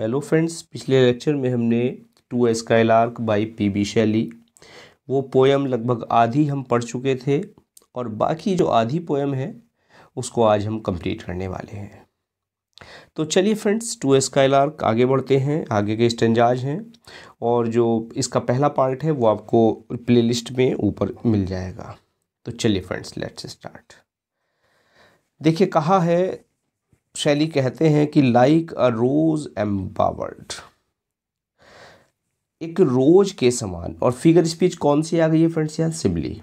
Hello friends पिछले lecture में हमने टू स्काईलार्क आर्क बाई पी बी शैली वो पोएम लगभग आधी हम पढ़ चुके थे और बाकी जो आधी पोएम है उसको आज हम कंप्लीट करने वाले हैं तो चलिए फ्रेंड्स टू स्काईलार्क आगे बढ़ते हैं आगे के स्टेंजाज हैं और जो इसका पहला पार्ट है वो आपको लिस्ट में ऊपर मिल जाएगा तो चलिए फ्रेंड्स लेट्स स्टार्ट देखिए कहा है शैली कहते हैं कि लाइक अ रोज एम्पावर्ड एक रोज के समान और फिगर स्पीच कौन सी आ गई है फ्रेंड्स यहाँ सिमली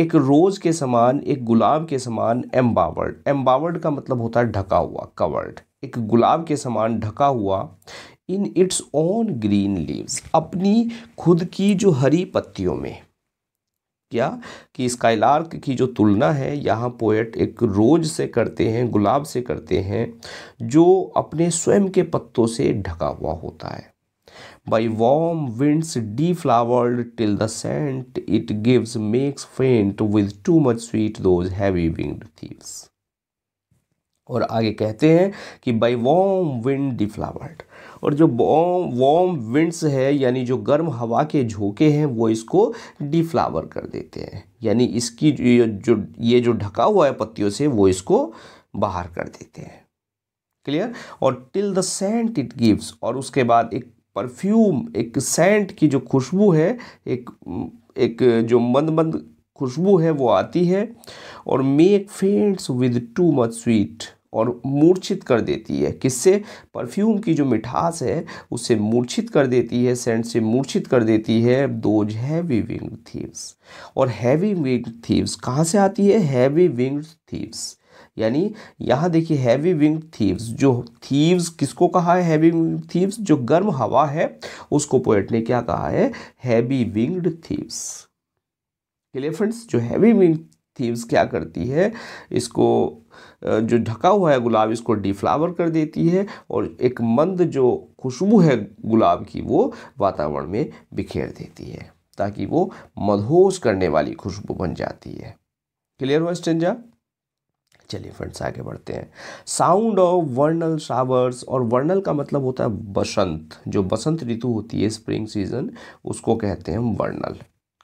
एक रोज के समान एक गुलाब के समान एम्बावर्ड एम्बावर्ड का मतलब होता है ढका हुआ कवर्ड एक गुलाब के समान ढका हुआ in its own green leaves अपनी खुद की जो हरी पत्तियों में किया कि स्काईलार्क की जो तुलना है यहाँ पोएट एक रोज से करते हैं गुलाब से करते हैं जो अपने स्वयं के पत्तों से ढका हुआ होता है by warm winds deflowered till the scent it gives makes faint with too much sweet those heavy winged thieves और आगे कहते हैं कि by warm wind deflowered और जो वॉम वॉम विंड्स है यानी जो गर्म हवा के झोंके हैं वो इसको डिफ्लावर कर देते हैं यानी इसकी जो, जो ये जो ढका हुआ है पत्तियों से वो इसको बाहर कर देते हैं क्लियर और till the scent it gives और उसके बाद एक परफ्यूम एक सेंट की जो खुशबू है एक एक जो मंद मंद खुशबू है वो आती है और make faints with too much sweet और मूर्छित कर देती है किससे परफ्यूम की जो मिठास है उसे मूर्छित कर देती है सेंट से मूर्छित कर देती है दोज हैवी विंग थीव्स और हैवी विंग थीव्स कहाँ से आती है हैवी विंग्ड थीव्स यानी यहाँ देखिए हैवी विंग थीव्स जो थीव्स किसको कहा है हैवी विंग थीव्स जो गर्म हवा है उसको पोएट ने क्या कहा है heavy winged thieves clear friends जो हैवी विंग थीव्स क्या करती है इसको जो ढका हुआ है गुलाब इसको डिफ्लावर कर देती है और एक मंद जो खुशबू है गुलाब की वो वातावरण में बिखेर देती है ताकि वो मधोस करने वाली खुशबू बन जाती है क्लियर हुआ स्टेंजा चलिए फ्रेंड्स आगे बढ़ते हैं साउंड ऑफ वर्नल शावर्स और वर्नल का मतलब होता है बसंत जो बसंत ऋतु होती है स्प्रिंग सीजन उसको कहते हैं हम वर्नल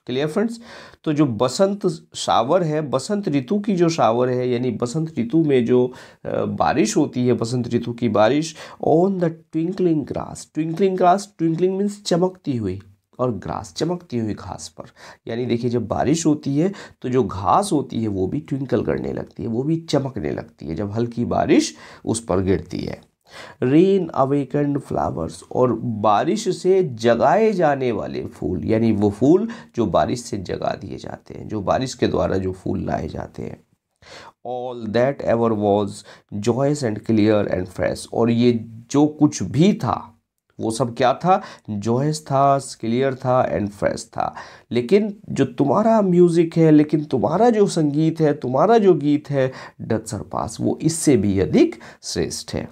क्लियर फ्रेंड्स तो जो बसंत शावर है बसंत ऋतु की जो शावर है यानी बसंत ऋतु में जो बारिश होती है बसंत ऋतु की बारिश on the twinkling grass twinkling grass twinkling means चमकती हुई और ग्रास चमकती हुई घास पर यानी देखिए जब बारिश होती है तो जो घास होती है वो भी ट्विंकल करने लगती है वो भी चमकने लगती है जब हल्की बारिश उस पर गिरती है रेन अवेकंड फ्लावर्स और बारिश से जगाए जाने वाले फूल यानी वो फूल जो बारिश से जगा दिए जाते हैं जो बारिश के द्वारा जो फूल लाए जाते हैं all that ever was joyous and clear and fresh और ये जो कुछ भी था वो सब क्या था जॉयस था क्लियर था एंड फ्रेश था लेकिन जो तुम्हारा म्यूज़िक है लेकिन तुम्हारा जो संगीत है तुम्हारा जो गीत है डर सरपास वो इससे भी अधिक श्रेष्ठ है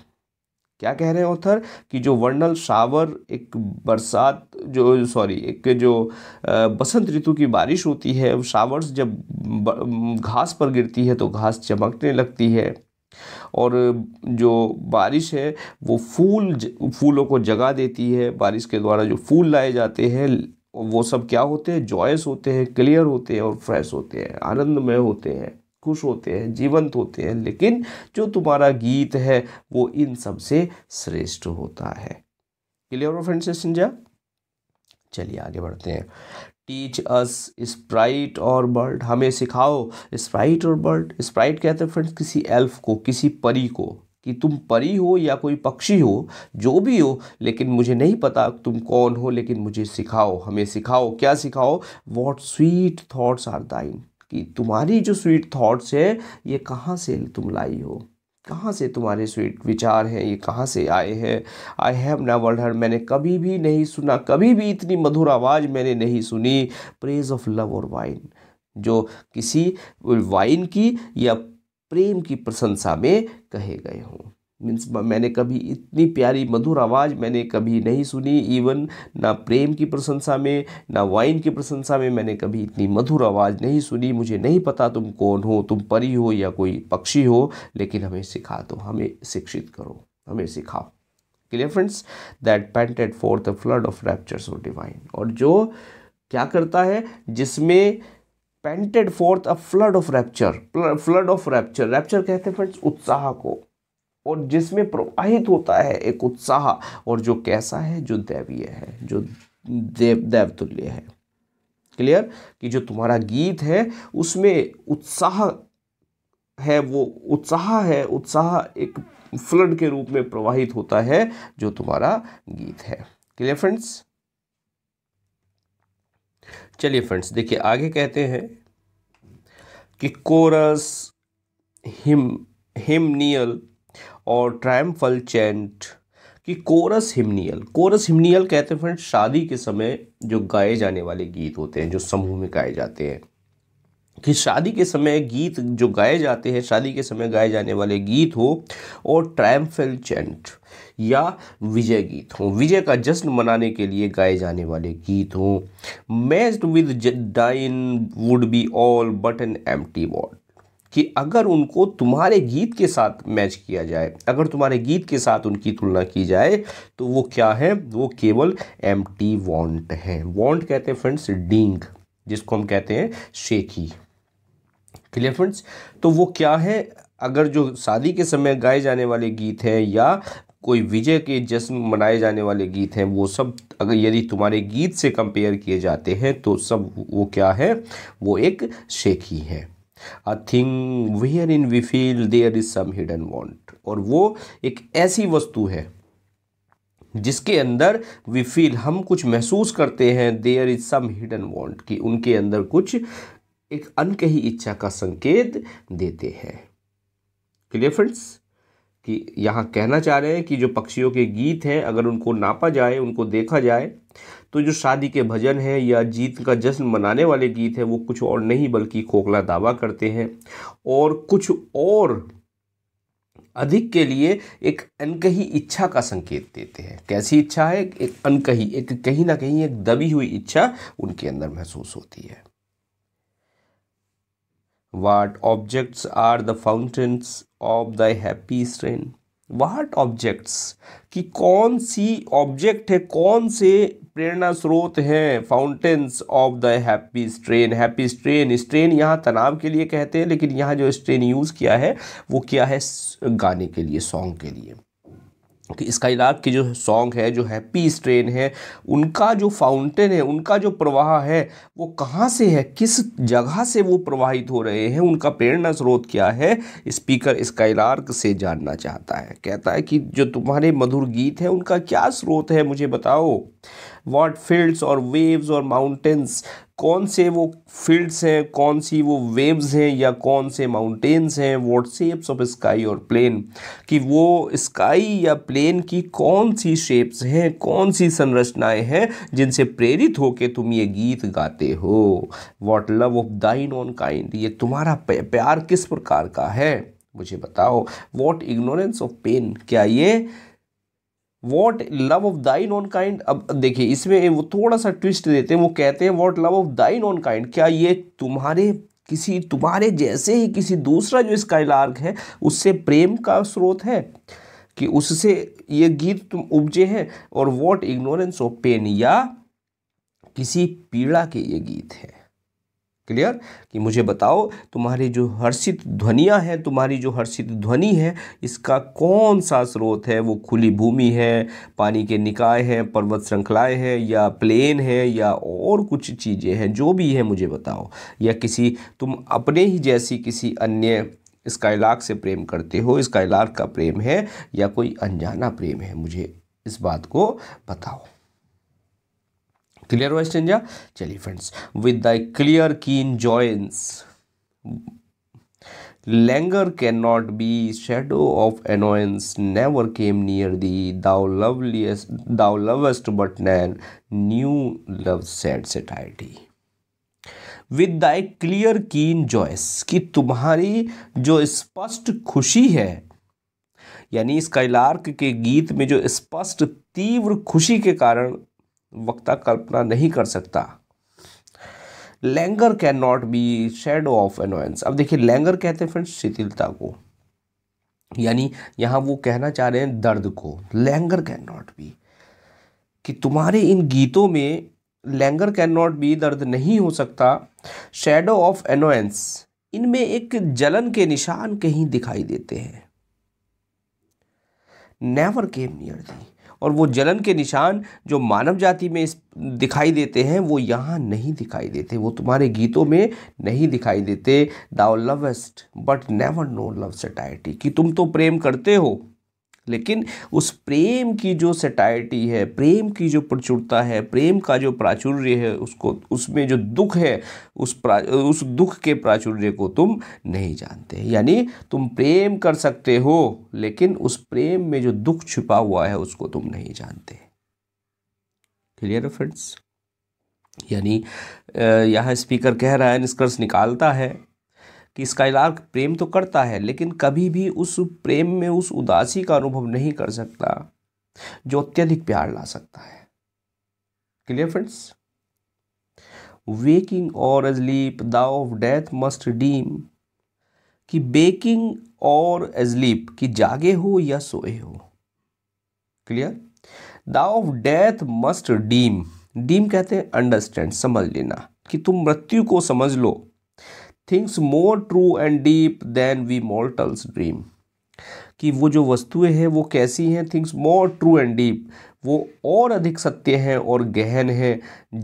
क्या कह रहे हैं ऑथर कि जो वर्णल शावर एक बरसात जो सॉरी एक जो बसंत ऋतु की बारिश होती है शावर्स जब घास पर गिरती है तो घास चमकने लगती है और जो बारिश है वो फूल फूलों को जगा देती है बारिश के द्वारा जो फूल लाए जाते हैं वो सब क्या होते हैं जॉयस होते हैं क्लियर होते हैं और फ्रेश होते हैं आनंदमय होते हैं खुश होते हैं जीवंत होते हैं लेकिन जो तुम्हारा गीत है वो इन सब से श्रेष्ठ होता है क्लियर हो फ्रेंड्स संजय चलिए आगे बढ़ते हैं टीच अस स्प्राइट और बर्ड हमें सिखाओ स्प्राइट और बर्ड स्प्राइट कहते हैं फ्रेंड्स किसी एल्फ को किसी परी को कि तुम परी हो या कोई पक्षी हो जो भी हो लेकिन मुझे नहीं पता तुम कौन हो लेकिन मुझे सिखाओ हमें सिखाओ क्या सिखाओ वॉट स्वीट थाट्स आर दाइन कि तुम्हारी जो स्वीट थॉट्स है ये कहाँ से तुम लाई हो कहाँ से तुम्हारे स्वीट विचार हैं ये कहाँ से आए हैं आई हैव नेवर हर मैंने कभी भी नहीं सुना कभी भी इतनी मधुर आवाज़ मैंने नहीं सुनी प्रेज ऑफ लव और वाइन जो किसी वाइन की या प्रेम की प्रशंसा में कहे गए हों मीन्स मैंने कभी इतनी प्यारी मधुर आवाज़ मैंने कभी नहीं सुनी इवन ना प्रेम की प्रशंसा में ना वाइन की प्रशंसा में मैंने कभी इतनी मधुर आवाज़ नहीं सुनी मुझे नहीं पता तुम कौन हो तुम परी हो या कोई पक्षी हो लेकिन हमें सिखा दो हमें शिक्षित करो हमें सिखाओ clear friends that panted for the flood of raptures और डिवाइन और जो क्या करता है जिसमें panted forth a flood of rapture flood of rapture rapture कहते हैं फ्रेंड्स उत्साह को और जिसमें प्रवाहित होता है एक उत्साह और जो कैसा है जो दैवीय है जो देव दैवतुल्य है क्लियर कि जो तुम्हारा गीत है उसमें उत्साह है वो उत्साह है उत्साह एक फ्लड के रूप में प्रवाहित होता है जो तुम्हारा गीत है क्लियर फ्रेंड्स चलिए फ्रेंड्स देखिए आगे कहते हैं कि कोरस हिम हिमनियल और ट्रायम्फल चैंट कि कोरस हिमनियल कोरस हिमनियल कहते हैं फ्रेंड शादी के समय जो गाए जाने वाले गीत होते हैं जो समूह में गाए जाते हैं कि शादी के समय गीत जो गाए जाते हैं शादी के समय गाए जाने वाले गीत हो और ट्रायम्फल चैंट या विजय गीत हों विजय का जश्न मनाने के लिए गाए जाने वाले गीत हों matched with thine would be all but an empty vaunt कि अगर उनको तुम्हारे गीत के साथ मैच किया जाए अगर तुम्हारे गीत के साथ उनकी तुलना की जाए तो वो क्या है वो केवल एम टी वॉन्ट हैं वॉन्ट कहते हैं फ्रेंड्स डिंग जिसको हम कहते हैं शेखी क्लियर फ्रेंड्स तो वो क्या है अगर जो शादी के समय गाए जाने वाले गीत हैं या कोई विजय के जश्न मनाए जाने वाले गीत हैं वो सब अगर यदि तुम्हारे गीत से कंपेयर किए जाते हैं तो सब वो क्या है वो एक शेखी है a thing where in we feel there is some hidden want और वो एक ऐसी वस्तु है जिसके अंदर वी फील हम कुछ महसूस करते हैं there is some hidden want कि उनके अंदर कुछ एक अनकही इच्छा का संकेत देते हैं क्लियर फ्रेंड्स कि यहाँ कहना चाह रहे हैं कि जो पक्षियों के गीत हैं अगर उनको नापा जाए उनको देखा जाए तो जो शादी के भजन हैं या जीत का जश्न मनाने वाले गीत हैं वो कुछ और नहीं बल्कि खोखला दावा करते हैं और कुछ और अधिक के लिए एक अनकही इच्छा का संकेत देते हैं कैसी इच्छा है एक अनकही एक कहीं ना कहीं एक दबी हुई इच्छा उनके अंदर महसूस होती है what objects are the fountains of the happy strain what objects कि कौन सी ऑब्जेक्ट है कौन से प्रेरणा स्रोत हैं fountains of the happy strain happy strain strain यहाँ तनाव के लिए कहते हैं लेकिन यहाँ जो स्ट्रेन यूज़ किया है वो क्या है गाने के लिए सॉन्ग के लिए कि इसका इलाक के जो सॉन्ग है जो हैप्पी स्ट्रेन है उनका जो फाउंटेन है उनका जो प्रवाह है वो कहाँ से है किस जगह से वो प्रवाहित हो रहे हैं उनका प्रेरणा स्रोत क्या है स्पीकर इसका से जानना चाहता है कहता है कि जो तुम्हारे मधुर गीत हैं उनका क्या स्रोत है मुझे बताओ व्हाट फील्ड्स और वेव्स और माउंटेन्स कौन से वो फील्ड्स हैं कौन सी वो वेव्स हैं या कौन से माउंटेन्स हैं वॉट शेप्स ऑफ स्काई और प्लेन कि वो स्काई या प्लेन की कौन सी शेप्स हैं कौन सी संरचनाएं हैं जिनसे प्रेरित होकर तुम ये गीत गाते हो what love of thine own kind ये तुम्हारा प्यार किस प्रकार का है मुझे बताओ वॉट इग्नोरेंस ऑफ पेन क्या ये what love of thine own kind अब देखिए इसमें वो थोड़ा सा ट्विस्ट देते हैं वो कहते हैं what love of thine own kind क्या ये तुम्हारे किसी तुम्हारे जैसे ही किसी दूसरा जो स्काईलार्क है उससे प्रेम का स्रोत है कि उससे ये गीत तुम उपजे हैं और वॉट इग्नोरेंस ऑफ पेन या किसी पीड़ा के ये गीत है क्लियर कि मुझे बताओ तुम्हारी जो हर्षित ध्वनियाँ हैं तुम्हारी जो हर्षित ध्वनि है इसका कौन सा स्रोत है वो खुली भूमि है पानी के निकाय हैं पर्वत श्रृंखलाएँ हैं या प्लेन है या और कुछ चीज़ें हैं जो भी है मुझे बताओ या किसी तुम अपने ही जैसी किसी अन्य स्काईलार्क से प्रेम करते हो स्काईलार्क का प्रेम है या कोई अनजाना प्रेम है मुझे इस बात को बताओ क्लियर हुआ स्टेंजा चलिए friends with the clear keen joyance languor can not be shadow of annoyance never came near thee thou loveliest thou lovest but ne'er knew love sad satiety with thy clear keen जॉयस कि तुम्हारी जो स्पष्ट खुशी है यानी स्काइलार्क के गीत में जो स्पष्ट तीव्र खुशी के कारण वक्ता कल्पना नहीं कर सकता languor can not be shadow of annoyance अब देखिए लैंगर कहते हैं फ्रेंड्स शिथिलता को यानी यहां वो कहना चाह रहे हैं दर्द को लैंगर कैन नॉट बी कि तुम्हारे इन गीतों में लैंगर कैन नॉट बी दर्द नहीं हो सकता शेडो ऑफ एनोयंस इनमें एक जलन के निशान कहीं दिखाई देते हैं नेवर केम नियर दी और वो जलन के निशान जो मानव जाति में इस दिखाई देते हैं वो यहाँ नहीं दिखाई देते वो तुम्हारे गीतों में नहीं दिखाई देते thou lovest but never know love satiety कि तुम तो प्रेम करते हो लेकिन उस प्रेम की जो सेटाइटी है प्रेम की जो प्रचुरता है प्रेम का जो प्राचुर्य है उसको उसमें जो दुख है उस प्रा उस दुख के प्राचुर्य को तुम नहीं जानते यानी तुम प्रेम कर सकते हो लेकिन उस प्रेम में जो दुख छिपा हुआ है उसको तुम नहीं जानते क्लियर है फ्रेंड्स यानी यहाँ स्पीकर कह रहा है निष्कर्ष निकालता है कि स्काईलार्क प्रेम तो करता है लेकिन कभी भी उस प्रेम में उस उदासी का अनुभव नहीं कर सकता जो अत्यधिक प्यार ला सकता है क्लियर फ्रेंड्स वेकिंग और asleep thou of death must deem कि बेकिंग और एजलीप कि जागे हो या सोए हो clear thou of death must deem deem कहते हैं अंडरस्टैंड समझ लेना कि तुम मृत्यु को समझ लो things more true and deep than we mortals dream कि वो जो वस्तुएं हैं वो कैसी हैं things more true and deep वो और अधिक सत्य हैं और गहन हैं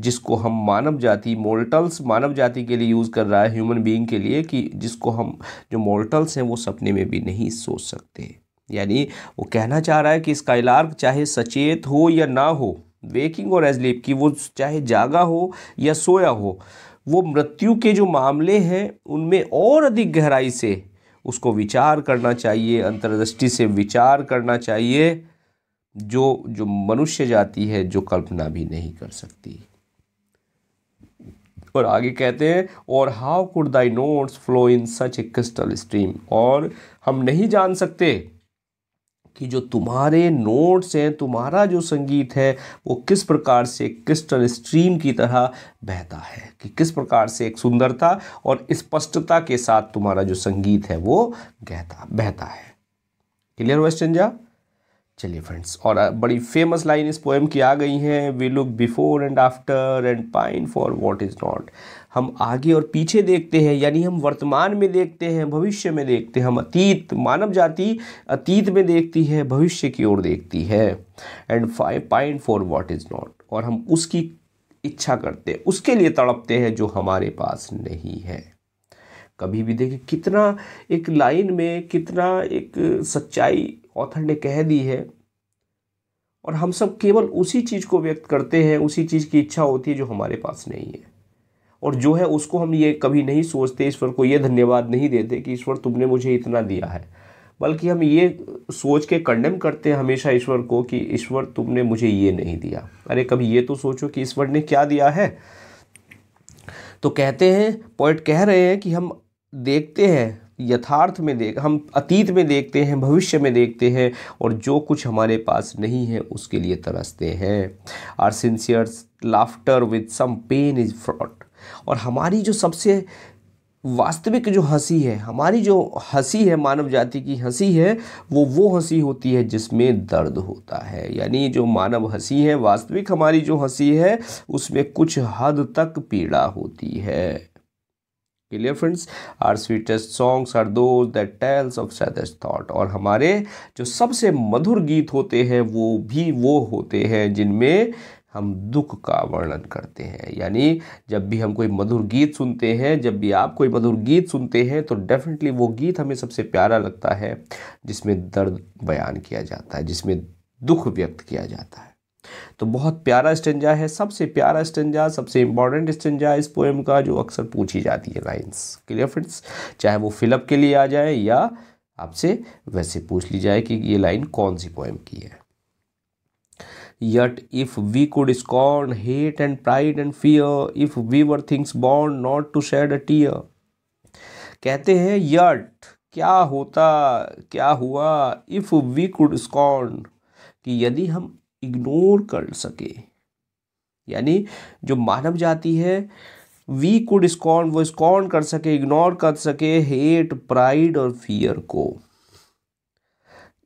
जिसको हम मानव जाति मोर्टल्स मानव जाति के लिए यूज़ कर रहा है ह्यूमन बीइंग के लिए कि जिसको हम जो मोर्टल्स हैं वो सपने में भी नहीं सोच सकते यानी वो कहना चाह रहा है कि स्काईलार्क चाहे सचेत हो या ना हो वेकिंग और एजलीप की वो चाहे जागा हो या सोया हो वो मृत्यु के जो मामले हैं उनमें और अधिक गहराई से उसको विचार करना चाहिए अंतर्दृष्टि से विचार करना चाहिए जो जो मनुष्य जाति है जो कल्पना भी नहीं कर सकती और आगे कहते हैं और how could thy notes flow in such a crystal stream और हम नहीं जान सकते कि जो तुम्हारे नोट्स हैं तुम्हारा जो संगीत है वो किस प्रकार से क्रिस्टल स्ट्रीम की तरह बहता है कि किस प्रकार से एक सुंदरता और स्पष्टता के साथ तुम्हारा जो संगीत है वो गहता बहता है क्लियर क्वेश्चन जा चलिए फ्रेंड्स और बड़ी फेमस लाइन इस पोएम की आ गई है we look before and after and pine for what is not हम आगे और पीछे देखते हैं यानी हम वर्तमान में देखते हैं भविष्य में देखते हैं हम अतीत मानव जाति अतीत में देखती है भविष्य की ओर देखती है and five point four what is not और हम उसकी इच्छा करते हैं उसके लिए तड़पते हैं जो हमारे पास नहीं है कभी भी देखिए कितना एक लाइन में कितना एक सच्चाई ऑथर ने कह दी है और हम सब केवल उसी चीज़ को व्यक्त करते हैं उसी चीज़ की इच्छा होती है जो हमारे पास नहीं है और जो है उसको हम ये कभी नहीं सोचते ईश्वर को ये धन्यवाद नहीं देते कि ईश्वर तुमने मुझे इतना दिया है बल्कि हम ये सोच के कंडेम करते हैं हमेशा ईश्वर को कि ईश्वर तुमने मुझे ये नहीं दिया अरे कभी ये तो सोचो कि ईश्वर ने क्या दिया है तो कहते हैं पॉइंट कह रहे हैं कि हम देखते हैं यथार्थ में देख हम अतीत में देखते हैं भविष्य में देखते हैं और जो कुछ हमारे पास नहीं है उसके लिए तरसते हैं our sincere laughter with some pain is fraught और हमारी जो सबसे वास्तविक जो हंसी है हमारी जो हंसी है मानव जाति की हंसी है वो वो हंसी होती है जिसमें दर्द होता है यानी जो मानव हंसी है वास्तविक हमारी जो हंसी है उसमें कुछ हद तक पीड़ा होती है clear friends our sweetest songs are those tells of saddest thought और हमारे जो सबसे मधुर गीत होते हैं वो भी वो होते हैं जिनमें हम दुख का वर्णन करते हैं यानी जब भी हम कोई मधुर गीत सुनते हैं जब भी आप कोई मधुर गीत सुनते हैं तो डेफिनेटली वो गीत हमें सबसे प्यारा लगता है जिसमें दर्द बयान किया जाता है जिसमें दुख व्यक्त किया जाता है तो बहुत प्यारा स्टेंजा है सबसे प्यारा स्टेंजा सबसे इंपॉर्टेंट स्टेंजा इस पोएम का जो अक्सर पूछी जाती है लाइन्स क्लियर फ्रेंड्स चाहे वो फिलअप के लिए आ जाए या आपसे वैसे पूछ ली जाए कि ये लाइन कौन सी पोएम की है Yet if we could scorn hate and pride and fear, if we were things born not to shed a tear. कहते हैं यट क्या होता क्या हुआ इफ़ वी कुड स्कॉन कि यदि हम इग्नोर कर सके यानी जो मानव जाति है वी कुड स्कॉन वो स्कॉन कर सके इग्नोर कर सके हेट प्राइड और फियर को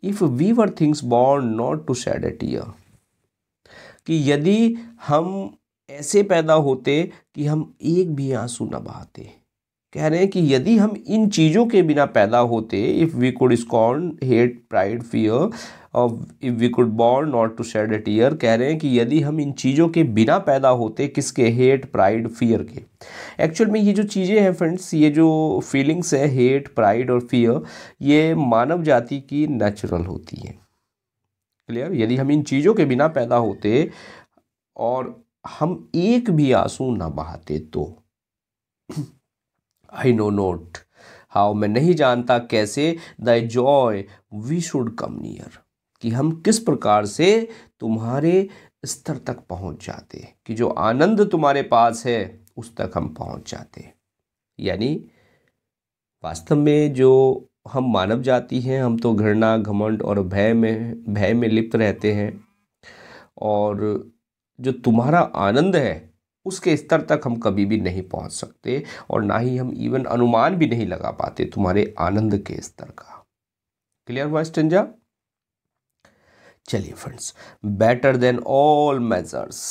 if we were things born not to shed a tear कि यदि हम ऐसे पैदा होते कि हम एक भी आंसू ना बहाते कह रहे हैं कि यदि हम इन चीज़ों के बिना पैदा होते if we could scorn hate pride fear और if we could born not to shed a tear कह रहे हैं कि यदि हम इन चीज़ों के बिना पैदा होते किसके हेट प्राइड फियर के एक्चुअल में ये जो चीज़ें हैं फ्रेंड्स ये जो फीलिंग्स है हेट प्राइड और फियर ये मानव जाति की नेचुरल होती हैं क्लियर यदि हम इन चीज़ों के बिना पैदा होते और हम एक भी आंसू ना बहाते तो आई नो नोट हाउ मैं नहीं जानता कैसे the joy we should come near कि हम किस प्रकार से तुम्हारे स्तर तक पहुंच जाते कि जो आनंद तुम्हारे पास है उस तक हम पहुंच जाते यानी वास्तव में जो हम मानव जाति हैं हम तो घृणा घमंड और भय में भय में लिप्त रहते हैं और जो तुम्हारा आनंद है उसके स्तर तक हम कभी भी नहीं पहुंच सकते और ना ही हम इवन अनुमान भी नहीं लगा पाते तुम्हारे आनंद के स्तर का क्लियर हुआ स्टेंजा चलिए friends better than all measures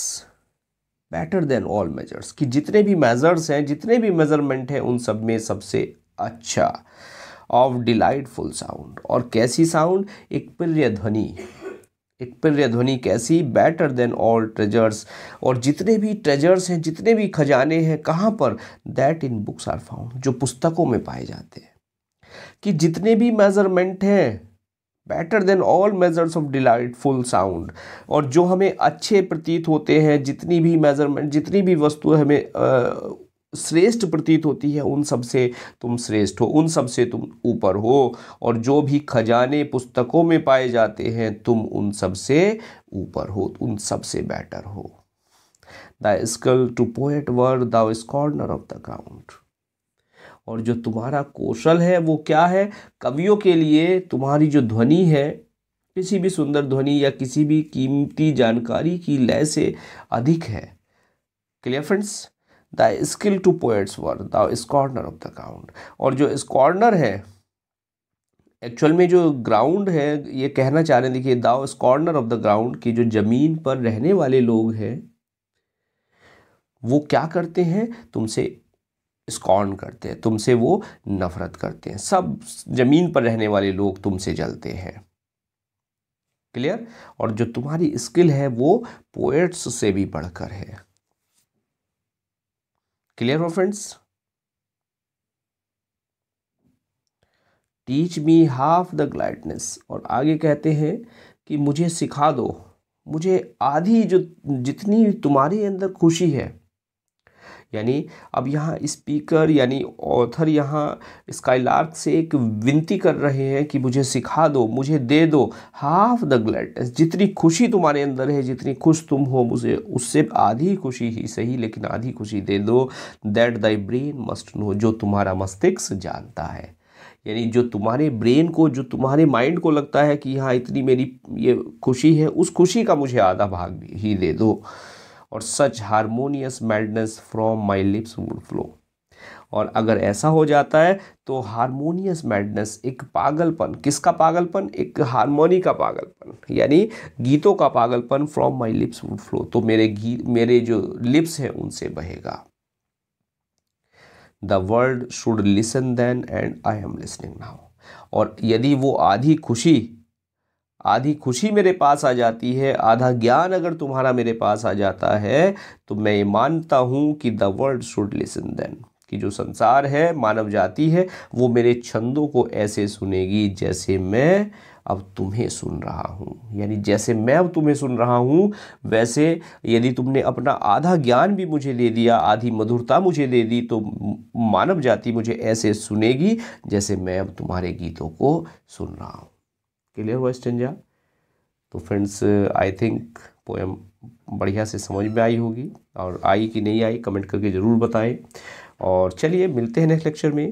better than all measures कि जितने भी मेजर्स हैं जितने भी मेजरमेंट हैं उन सब में सबसे अच्छा ऑफ डिलाइटफुल साउंड और कैसी साउंड एक प्रिय ध्वनि एक प्रिय ध्वनि कैसी बेटर देन ऑल ट्रेजर्स और जितने भी ट्रेजर्स हैं जितने भी खजाने हैं कहाँ पर that in books are found जो पुस्तकों में पाए जाते हैं कि जितने भी मेजरमेंट हैं better than all measures of delightful sound और जो हमें अच्छे प्रतीत होते हैं जितनी भी मेजरमेंट जितनी भी वस्तु हमें श्रेष्ठ प्रतीत होती है उन सब से तुम श्रेष्ठ हो उन सब से तुम ऊपर हो और जो भी खजाने पुस्तकों में पाए जाते हैं तुम उन सब से ऊपर हो उन सब से बेटर हो the skill to poet were the scorner of the ground और जो तुम्हारा कौशल है वो क्या है कवियों के लिए तुम्हारी जो ध्वनि है किसी भी सुंदर ध्वनि या किसी भी कीमती जानकारी की लय से अधिक है clear friends the skill to poets were the scorner of the ground और जो स्कॉर्नर है एक्चुअल में जो ग्राउंड है ये कहना चाह रहे हैं देखिए दाव स्कॉर्नर ऑफ द ग्राउंड की जो ज़मीन पर रहने वाले लोग हैं वो क्या करते हैं तुमसे स्कॉर्न करते हैं तुमसे वो नफरत करते हैं सब ज़मीन पर रहने वाले लोग तुमसे जलते हैं क्लियर और जो तुम्हारी स्किल है वो पोएट्स से भी बढ़कर है क्लियर हो friends teach me half the gladness और आगे कहते हैं कि मुझे सिखा दो मुझे आधी जो जितनी तुम्हारे अंदर खुशी है यानी अब यहाँ स्पीकर यानी ऑथर यहाँ स्काईलार्क से एक विनती कर रहे हैं कि मुझे सिखा दो मुझे दे दो हाफ द ग्लैडनेस जितनी खुशी तुम्हारे अंदर है जितनी खुश तुम हो मुझे उससे आधी खुशी ही सही लेकिन आधी खुशी दे दो that thy brain must know जो तुम्हारा मस्तिष्क जानता है यानी जो तुम्हारे ब्रेन को जो तुम्हारे माइंड को लगता है कि हाँ इतनी मेरी ये खुशी है उस खुशी का मुझे आधा भाग ही दे दो और such harmonious madness from my lips would flow और अगर ऐसा हो जाता है तो हारमोनियस मैडनेस एक पागलपन किसका पागलपन एक हारमोनी का पागलपन यानी गीतों का पागलपन from my lips would flow तो मेरे गीत मेरे जो लिप्स हैं उनसे बहेगा the world should listen then and I am listening now और यदि वो आधी खुशी आधी खुशी मेरे पास आ जाती है आधा ज्ञान अगर तुम्हारा मेरे पास आ जाता है तो मैं ये मानता हूँ कि the world should listen then कि जो संसार है मानव जाति है वो मेरे छंदों को ऐसे सुनेगी जैसे मैं अब तुम्हें सुन रहा हूँ यानी जैसे मैं अब तुम्हें सुन रहा हूँ वैसे यदि तुमने अपना आधा ज्ञान भी मुझे दे दिया आधी मधुरता मुझे दे दी तो मानव जाति मुझे ऐसे सुनेगी जैसे मैं अब तुम्हारे गीतों को सुन रहा हूँ क्लियर हुआ स्टेंजा तो फ्रेंड्स आई थिंक पोएम बढ़िया से समझ में आई होगी और आई कि नहीं आई कमेंट करके ज़रूर बताएं और चलिए मिलते हैं नेक्स्ट लेक्चर में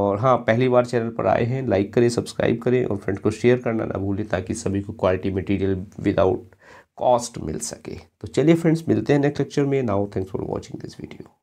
और हाँ पहली बार चैनल पर आए हैं लाइक करें सब्सक्राइब करें और फ्रेंड को शेयर करना ना भूलें ताकि सभी को क्वालिटी मटेरियल विदाउट कॉस्ट मिल सके तो चलिए फ्रेंड्स मिलते हैं नेक्स्ट लेक्चर में now thanks for watching this video